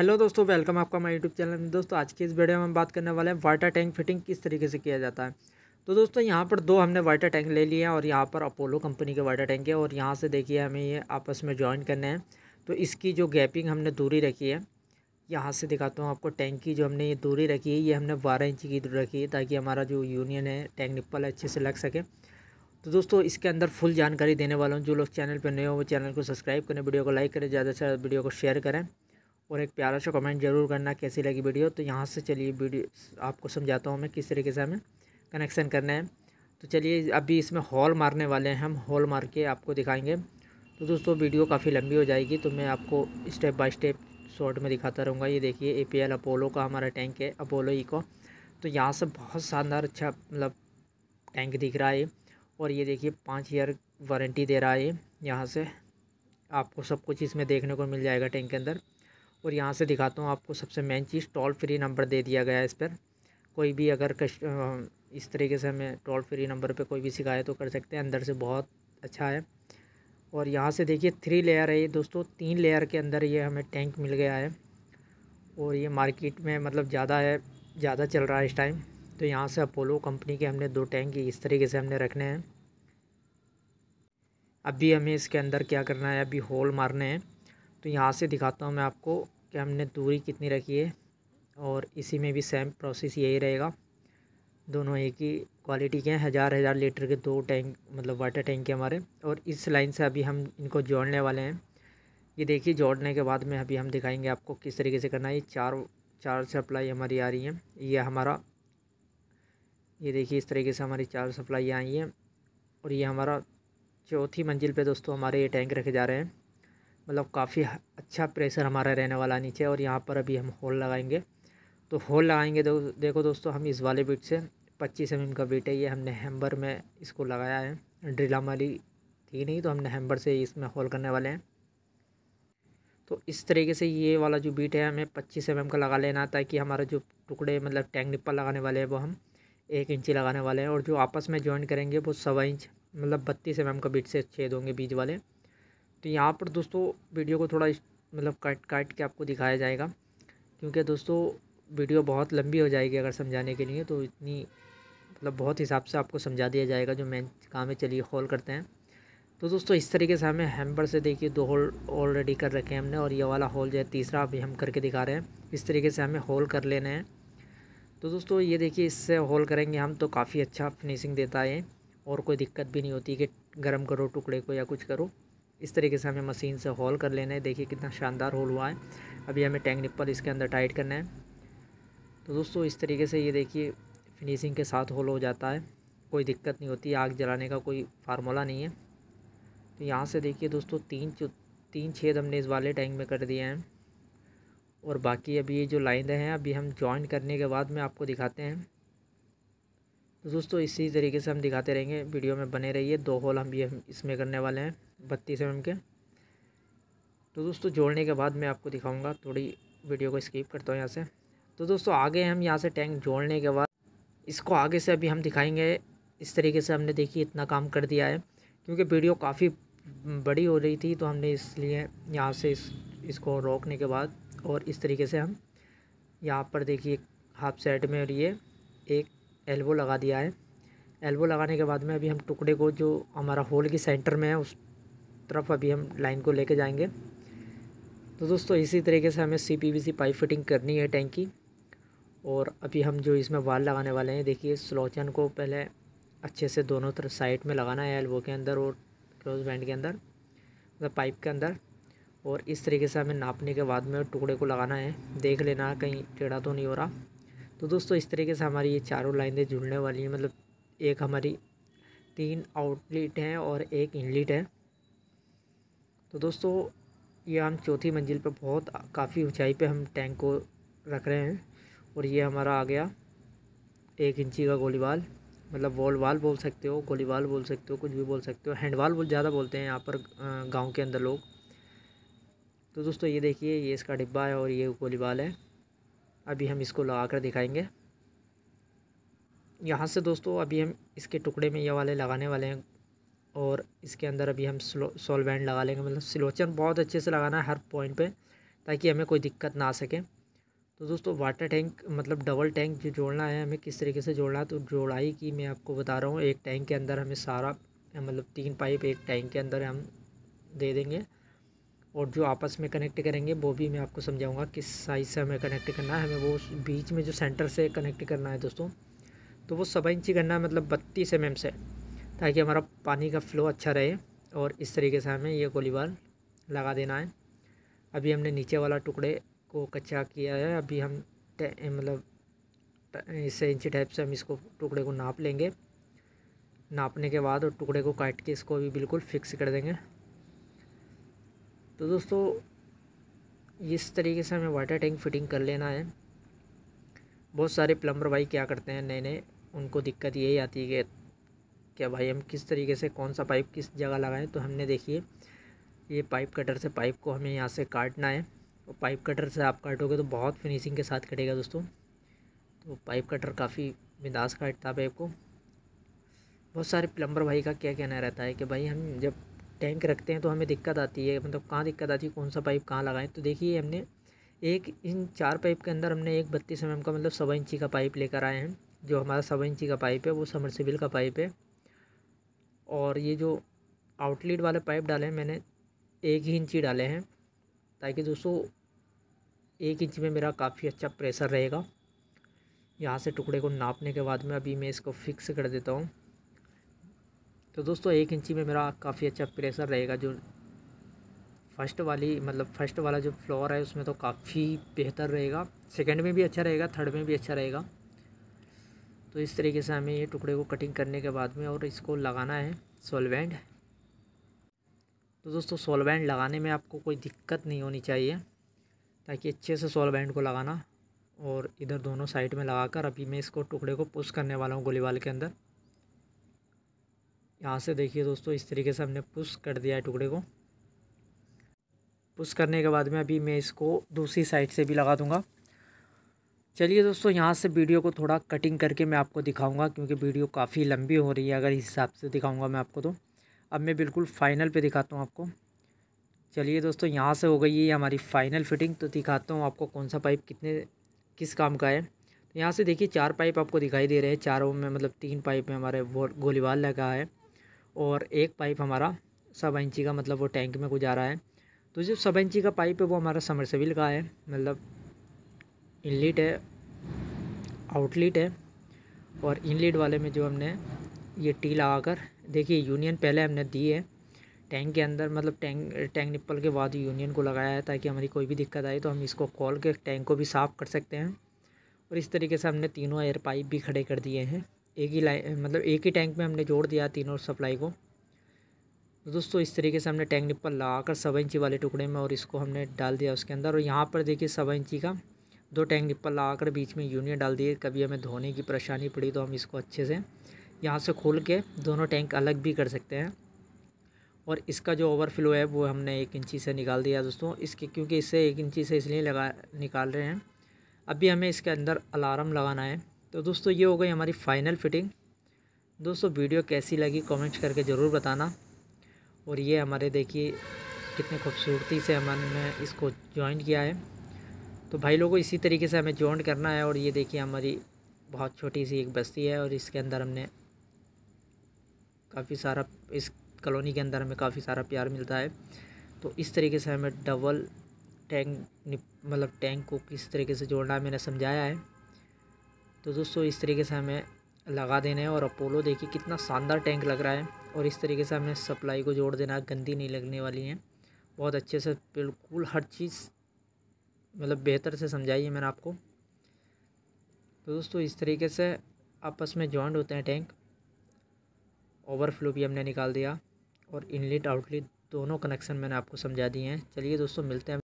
hello दोस्तों welcome आपका हमारे यूट्यूब चैनल में दोस्तों आज की इस वीडियो में हम बात करने वाले हैं वाटर टैंक फिटिंग किस तरीके से किया जाता है तो दोस्तों यहाँ पर दो हमने वाटर टैंक ले लिए हैं और यहाँ पर अपोलो कंपनी के वाटर टैंक है और यहाँ से देखिए हमें ये आपस में ज्वाइन करने हैं तो इसकी जो गैपिंग हमने दूरी रखी है यहाँ से दिखाता हूँ आपको टैंक की जो हमने ये दूरी रखी है ये हमने बारह इंच की दूरी रखी है ताकि हमारा जो यूनियन है टैंक निप्पल अच्छे से लग सके तो दोस्तों इसके अंदर फुल जानकारी देने वाला हूँ जो लोग चैनल पर नए हो वो चैनल को सब्सक्राइब करें वीडियो को लाइक करें ज़्यादा से ज़्यादा वीडियो को शेयर करें और एक प्यारा सा कमेंट जरूर करना कैसी लगी वीडियो तो यहाँ से चलिए वीडियो आपको समझाता हूँ मैं किस तरीके से हमें कनेक्शन करना है तो चलिए अभी इसमें हॉल मारने वाले हैं हम हॉल मार के आपको दिखाएंगे तो दोस्तों वीडियो काफ़ी लंबी हो जाएगी तो मैं आपको स्टेप बाय स्टेप शॉर्ट में दिखाता रहूँगा ये देखिए ए पी एल अपोलो का हमारा टैंक है अपोलो इको तो यहाँ से बहुत शानदार अच्छा मतलब टैंक दिख रहा है और ये देखिए पाँच ईयर वारंटी दे रहा है यहाँ से आपको सब कुछ इसमें देखने को मिल जाएगा टैंक के अंदर और यहाँ से दिखाता हूँ आपको सबसे मेन चीज़ टोल फ्री नंबर दे दिया गया है इस पर कोई भी अगर कश इस तरीके से हमें टोल फ्री नंबर पे कोई भी शिकायत तो कर सकते हैं अंदर से बहुत अच्छा है और यहाँ से देखिए थ्री लेयर है ये दोस्तों तीन लेयर के अंदर ये हमें टैंक मिल गया है और ये मार्केट में मतलब ज़्यादा है ज़्यादा चल रहा है इस टाइम तो यहाँ से अपोलो कंपनी के हमने दो टैंक इस तरीके से हमने रखने हैं अभी हमें इसके अंदर क्या करना है अभी होल मारने हैं तो यहाँ से दिखाता हूँ मैं आपको कि हमने दूरी कितनी रखी है और इसी में भी सेम प्रोसेस यही रहेगा दोनों एक ही क्वालिटी के हैं हज़ार हज़ार लीटर के दो टैंक मतलब वाटर टैंक के हमारे और इस लाइन से अभी हम इनको जोड़ने वाले हैं ये देखिए जोड़ने के बाद में अभी हम दिखाएंगे आपको किस तरीके से करना है ये चार चार सप्लाई हमारी आ रही है ये हमारा ये देखिए इस तरीके से हमारी चार सप्लाई आई हैं और ये हमारा चौथी मंजिल पर दोस्तों हमारे ये टैंक रखे जा रहे हैं मतलब काफ़ी अच्छा प्रेशर हमारा रहने वाला नीचे और यहाँ पर अभी हम होल लगाएंगे तो होल लगाएंगे तो देखो दोस्तों हम इस वाले बीट से पच्चीस एम का बीट है ये हमने हेम्बर में इसको लगाया है ड्रिला हमारी थी नहीं तो हमने हेम्बर से इसमें होल करने वाले हैं तो इस तरीके से ये वाला जो बीट है हमें पच्चीस एम का लगा लेना ताकि हमारा जो टुकड़े मतलब टैंक निप्पल लगाने वाले हैं वो हम एक इंची लगाने वाले हैं और जो आपस में ज्वाइन करेंगे वो सवा इंच मतलब बत्तीस एम का बीट से छेद होंगे बीज वाले तो यहाँ पर दोस्तों वीडियो को थोड़ा मतलब काट काट के आपको दिखाया जाएगा क्योंकि दोस्तों वीडियो बहुत लंबी हो जाएगी अगर समझाने के लिए तो इतनी मतलब बहुत हिसाब से आपको समझा दिया जाएगा जो मैं काम में चलिए हॉल करते हैं तो दोस्तों इस तरीके से हमें हेम्पर से देखिए दो होल ऑलरेडी कर रखे हैं हमने और ये वाला होल जो है तीसरा अभी हम करके दिखा रहे हैं इस तरीके से हमें होल कर लेना हैं तो दोस्तों ये देखिए इससे होल करेंगे हम तो काफ़ी अच्छा फिनिशिंग देता है और कोई दिक्कत भी नहीं होती कि गर्म करो टुकड़े को या कुछ करो इस तरीके से हमें मशीन से होल कर लेना है देखिए कितना शानदार होल हुआ है अभी हमें टैंक निप्पल इसके अंदर टाइट करना है तो दोस्तों इस तरीके से ये देखिए फिनिशिंग के साथ होल हो जाता है कोई दिक्कत नहीं होती आग जलाने का कोई फार्मूला नहीं है तो यहाँ से देखिए दोस्तों तीन तीन छेद हमने इस वाले टैंक में कर दिए हैं और बाकी अभी ये जो लाइनें हैं अभी हम जॉइन करने के बाद में आपको दिखाते हैं तो दोस्तों इसी तरीके से हम दिखाते रहेंगे वीडियो में बने रहिए दो होल हम ये इसमें करने वाले हैं बत्तीस एम के तो दोस्तों जोड़ने के बाद मैं आपको दिखाऊंगा थोड़ी वीडियो को स्किप करता हूँ यहाँ से तो दोस्तों आगे हम यहाँ से टैंक जोड़ने के बाद इसको आगे से अभी हम दिखाएंगे इस तरीके से हमने देखिए इतना काम कर दिया है क्योंकि वीडियो काफ़ी बड़ी हो रही थी तो हमने इसलिए यहाँ से इस इसको रोकने के बाद और इस तरीके से हम यहाँ पर देखिए हाफ साइड में और ये एक एल्बो लगा दिया है एल्बो लगाने के बाद में अभी हम टुकड़े को जो हमारा होल के सेंटर में है उस तरफ अभी हम लाइन को लेके जाएंगे तो दोस्तों इसी तरीके से हमें सी पी पाइप फिटिंग करनी है टैंक की और अभी हम जो इसमें वाल लगाने वाले हैं देखिए स्लोचन को पहले अच्छे से दोनों तरफ साइड में लगाना है एल्बो के अंदर और क्लोज बैंड के अंदर मतलब पाइप के अंदर और इस तरीके से हमें नापने के बाद में टुकड़े को लगाना है देख लेना कहीं टेढ़ा तो नहीं हो रहा तो दोस्तों इस तरीके से हमारी ये चारों लाइनें जुड़ने वाली हैं मतलब एक हमारी तीन आउटलेट हैं और एक इनलेट है तो दोस्तों ये हम चौथी मंजिल पर बहुत काफ़ी ऊंचाई पे हम टैंक को रख रहे हैं और ये हमारा आ गया एक इंची का गोली बाल मतलब वॉल वाल बोल सकते हो गोली बाल बोल सकते हो कुछ भी बोल सकते हो हैंड वाल बोल ज़्यादा बोलते हैं यहाँ पर गांव के अंदर लोग तो दोस्तों ये देखिए ये इसका डिब्बा है और ये गोली बाल है अभी हम इसको लगा कर दिखाएंगे यहाँ से दोस्तों अभी हम इसके टुकड़े में ये वाले लगाने वाले हैं और इसके अंदर अभी हम सॉल्वेंट लगा लेंगे मतलब सिलोचन बहुत अच्छे से लगाना है हर पॉइंट पे ताकि हमें कोई दिक्कत ना आ सके तो दोस्तों वाटर टैंक मतलब डबल टैंक जो जोड़ना है हमें किस तरीके से जोड़ना है तो जोड़ाई की मैं आपको बता रहा हूँ एक टैंक के अंदर हमें सारा मतलब तीन पाइप एक टैंक के अंदर हम दे देंगे और जो आपस में कनेक्ट करेंगे वो भी मैं आपको समझाऊंगा किस साइज़ से हमें कनेक्ट करना है हमें वो बीच में जो सेंटर से कनेक्ट करना है दोस्तों तो वो सवा इंची करना है मतलब बत्तीस एम mm से ताकि हमारा पानी का फ़्लो अच्छा रहे और इस तरीके से हमें ये गोलीबार लगा देना है अभी हमने नीचे वाला टुकड़े को कच्चा किया है अभी हम मतलब इससे इंची टाइप से हम इसको टुकड़े को नाप लेंगे नापने के बाद और टुकड़े को काट के इसको भी बिल्कुल फिक्स कर देंगे तो दोस्तों इस तरीके से हमें वाटर टैंक फिटिंग कर लेना है बहुत सारे प्लम्बर भाई क्या करते हैं नए नए उनको दिक्कत यही आती है कि क्या भाई हम किस तरीके से कौन सा पाइप किस जगह लगाएं तो हमने देखिए ये पाइप कटर से पाइप को हमें यहाँ से काटना है और पाइप कटर से आप काटोगे तो बहुत फिनिशिंग के साथ कटेगा दोस्तों तो पाइप कटर काफ़ी मिदास काटता पाइप को बहुत सारे प्लम्बर भाई का क्या कहना रहता है कि भाई हम जब टैंक रखते हैं तो हमें दिक्कत आती है मतलब कहाँ दिक्कत आती है कौन सा पाइप कहाँ लगाएं तो देखिए हमने एक इन चार पाइप के अंदर हमने एक बत्तीस एम का मतलब सवा इंची का पाइप लेकर आए हैं जो हमारा सवा इंची का पाइप है वो समरसिबिल का पाइप है और ये जो आउटलेट वाले पाइप डाले हैं मैंने एक ही इंची डाले हैं ताकि दोस्तों एक इंच में मेरा काफ़ी अच्छा प्रेशर रहेगा यहाँ से टुकड़े को नापने के बाद में अभी मैं इसको फिक्स कर देता हूँ तो दोस्तों एक इंची में मेरा काफ़ी अच्छा प्रेशर रहेगा जो फर्स्ट वाली मतलब फर्स्ट वाला जो फ्लोर है उसमें तो काफ़ी बेहतर रहेगा सेकंड में भी अच्छा रहेगा थर्ड में भी अच्छा रहेगा तो इस तरीके से हमें ये टुकड़े को कटिंग करने के बाद में और इसको लगाना है सोलवेंड तो दोस्तों सोलवेंड लगाने में आपको कोई दिक्कत नहीं होनी चाहिए ताकि अच्छे से सोलवेंड को लगाना और इधर दोनों साइड में लगाकर अभी मैं इसको टुकड़े को पुश करने वाला हूँ गोलीवाल के अंदर यहाँ से देखिए दोस्तों इस तरीके से हमने पुश कर दिया है टुकड़े को पुश करने के बाद में अभी मैं इसको दूसरी साइड से भी लगा दूँगा चलिए दोस्तों यहाँ से वीडियो को थोड़ा कटिंग करके मैं आपको दिखाऊंगा क्योंकि वीडियो काफ़ी लंबी हो रही है अगर इस हिसाब से दिखाऊंगा मैं आपको तो अब मैं बिल्कुल फ़ाइनल पे दिखाता हूँ आपको चलिए दोस्तों यहाँ से हो गई है हमारी फ़ाइनल फिटिंग तो दिखाता हूँ आपको कौन सा पाइप कितने किस काम का है तो यहाँ से देखिए चार पाइप आपको दिखाई दे रहे हैं चारों में मतलब तीन पाइप में हमारे वो गोलीवाल लगा है और एक पाइप हमारा सवा इंची का मतलब वो टैंक में गुजा रहा है तो जो सवा इंची का पाइप है वो हमारा समरसेविल का है मतलब इनलिट है आउटलेट है और इनलेट वाले में जो हमने ये टी लगाकर देखिए यूनियन पहले हमने दी है टैंक के अंदर मतलब टैंक टैंक निप्पल के बाद यूनियन को लगाया है ताकि हमारी कोई भी दिक्कत आए तो हम इसको खोल के टैंक को भी साफ़ कर सकते हैं और इस तरीके से हमने तीनों एयर पाइप भी खड़े कर दिए हैं एक ही लाइन मतलब एक ही टैंक में हमने जोड़ दिया तीनों सप्लाई को तो दोस्तों इस तरीके से हमने टैंक निप्पल लगाकर सवा इंची वाले टुकड़े में और इसको हमने डाल दिया उसके अंदर और यहाँ पर देखिए सवा इंची का दो टैंक निप्पल लगाकर बीच में यूनियन डाल दिए कभी हमें धोने की परेशानी पड़ी तो हम इसको अच्छे से यहाँ से खोल के दोनों टैंक अलग भी कर सकते हैं और इसका जो ओवरफ्लो है वो हमने एक इंची से निकाल दिया दोस्तों इसके क्योंकि इससे एक इंची से इसलिए लगा निकाल रहे हैं अभी हमें इसके अंदर अलार्म लगाना है तो दोस्तों ये हो गई हमारी फ़ाइनल फिटिंग दोस्तों वीडियो कैसी लगी कमेंट करके ज़रूर बताना और ये हमारे देखिए कितने खूबसूरती से हमने इसको ज्वाइन किया है तो भाई लोगों इसी तरीके से हमें ज्वाइन करना है और ये देखिए हमारी बहुत छोटी सी एक बस्ती है और इसके अंदर हमने काफ़ी सारा इस कॉलोनी के अंदर हमें काफ़ी सारा प्यार मिलता है तो इस तरीके से हमें डबल टैंक मतलब टैंक को किस तरीके से जोड़ना है मैंने समझाया है तो दोस्तों इस तरीके से हमें लगा देना है और अपोलो देखिए कितना शानदार टैंक लग रहा है और इस तरीके से हमें सप्लाई को जोड़ देना है गंदी नहीं लगने वाली है बहुत अच्छे से बिल्कुल हर चीज़ मतलब बेहतर से समझाई है मैंने आपको तो दोस्तों इस तरीके से आपस में जॉइंट होते हैं टैंक ओवरफ्लो भी हमने निकाल दिया और इनलेट आउटलेट दोनों कनेक्शन मैंने आपको समझा दिए हैं चलिए दोस्तों मिलते हैं